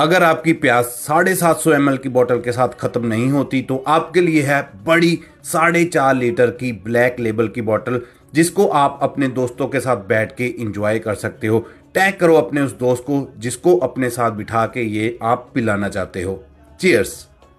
अगर आपकी प्यास साढ़े सात सौ एम की बोतल के साथ ख़त्म नहीं होती तो आपके लिए है बड़ी साढ़े चार लीटर की ब्लैक लेबल की बोतल जिसको आप अपने दोस्तों के साथ बैठ के इंजॉय कर सकते हो टैग करो अपने उस दोस्त को जिसको अपने साथ बिठा के ये आप पिलाना चाहते हो चीयर्स